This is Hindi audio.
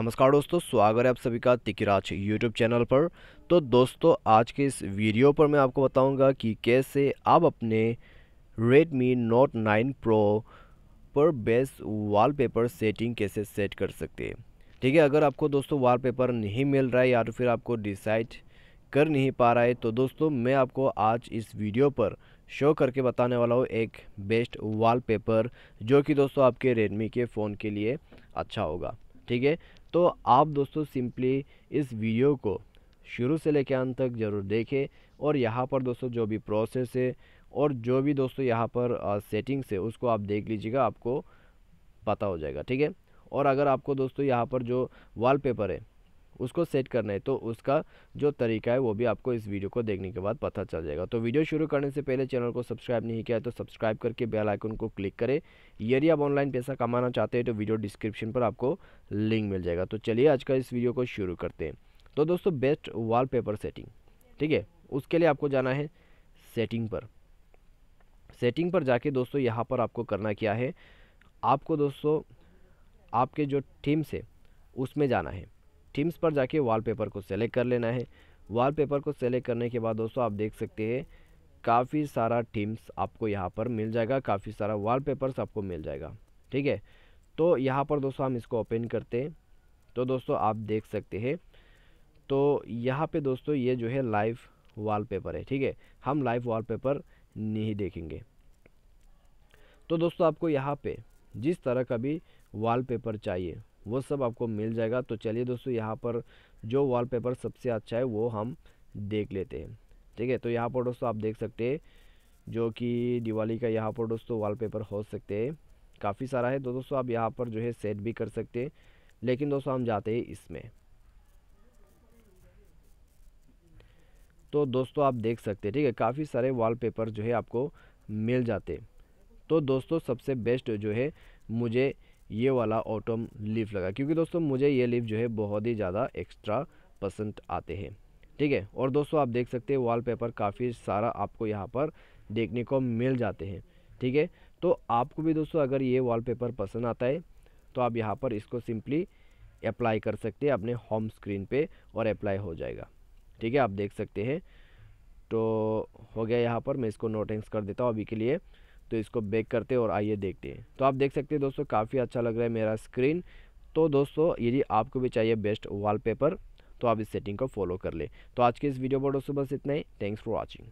नमस्कार दोस्तों स्वागत है आप सभी का तिकराज यूट्यूब चैनल पर तो दोस्तों आज के इस वीडियो पर मैं आपको बताऊंगा कि कैसे आप अपने Redmi Note 9 Pro पर बेस वॉलपेपर सेटिंग कैसे सेट कर सकते हैं ठीक है अगर आपको दोस्तों वॉलपेपर नहीं मिल रहा है या तो फिर आपको डिसाइड कर नहीं पा रहा है तो दोस्तों मैं आपको आज इस वीडियो पर शो करके बताने वाला हूँ एक बेस्ट वॉलपेपर जो कि दोस्तों आपके रेडमी के फ़ोन के लिए अच्छा होगा ठीक है तो आप दोस्तों सिंपली इस वीडियो को शुरू से लेकर अंत तक ज़रूर देखें और यहाँ पर दोस्तों जो भी प्रोसेस है और जो भी दोस्तों यहाँ पर सेटिंग्स है उसको आप देख लीजिएगा आपको पता हो जाएगा ठीक है और अगर आपको दोस्तों यहाँ पर जो वॉलपेपर है उसको सेट करना है तो उसका जो तरीका है वो भी आपको इस वीडियो को देखने के बाद पता चल जाएगा तो वीडियो शुरू करने से पहले चैनल को सब्सक्राइब नहीं किया है तो सब्सक्राइब करके बेल आइकन को क्लिक करें यदि आप ऑनलाइन पैसा कमाना चाहते हैं तो वीडियो डिस्क्रिप्शन पर आपको लिंक मिल जाएगा तो चलिए आज का इस वीडियो को शुरू करते हैं तो दोस्तों बेस्ट वाल सेटिंग ठीक है उसके लिए आपको जाना है सेटिंग पर सेटिंग पर जाके दोस्तों यहाँ पर आपको करना क्या है आपको दोस्तों आपके जो थीम्स है उसमें जाना है थीम्स पर जाके वॉलपेपर को सेलेक्ट कर लेना है वॉलपेपर को सेलेक्ट करने के बाद दोस्तों आप देख सकते हैं काफ़ी सारा थीम्स आपको यहाँ पर मिल जाएगा काफ़ी सारा वॉलपेपर्स आपको मिल जाएगा ठीक है तो यहाँ पर दोस्तों हम इसको ओपन करते हैं तो दोस्तों आप देख सकते हैं तो यहाँ पे दोस्तों ये जो है लाइव वॉलपेपर है ठीक है हम लाइव वॉलपेपर नहीं देखेंगे तो दोस्तों आपको यहाँ पे जिस तरह का भी वॉलपेपर चाहिए वो सब आपको मिल जाएगा तो चलिए दोस्तों यहाँ पर जो वॉलपेपर सबसे अच्छा है वो हम देख लेते हैं ठीक है तो यहाँ पर दोस्तों आप देख सकते हैं जो कि दिवाली का यहाँ पर दोस्तों वॉलपेपर हो सकते हैं काफ़ी सारा है तो दोस्तों आप यहाँ पर जो है सेट भी कर सकते हैं लेकिन दोस्तों हम जाते हैं इसमें तो दोस्तों आप देख सकते हैं ठीक है काफ़ी सारे वॉलपेपर जो है आपको मिल जाते तो दोस्तों सबसे बेस्ट जो है मुझे ये वाला ऑटम लीफ लगा क्योंकि दोस्तों मुझे ये लीफ जो है बहुत ही ज़्यादा एक्स्ट्रा पसंद आते हैं ठीक है और दोस्तों आप देख सकते हैं वॉलपेपर काफ़ी सारा आपको यहाँ पर देखने को मिल जाते हैं ठीक है तो आपको भी दोस्तों अगर ये वॉलपेपर पसंद आता है तो आप यहाँ पर इसको सिंपली अप्लाई कर सकते हैं अपने होम स्क्रीन पे और अप्लाई हो जाएगा ठीक है आप देख सकते हैं तो हो गया यहाँ पर मैं इसको नोटिंग्स कर देता हूँ अभी के लिए तो इसको बेक करते हैं और आइए देखते हैं तो आप देख सकते हैं दोस्तों काफ़ी अच्छा लग रहा है मेरा स्क्रीन तो दोस्तों यदि आपको भी चाहिए बेस्ट वॉलपेपर तो आप इस सेटिंग को फॉलो कर ले तो आज के इस वीडियो पर दोस्तों बस इतना ही थैंक्स फॉर वॉचिंग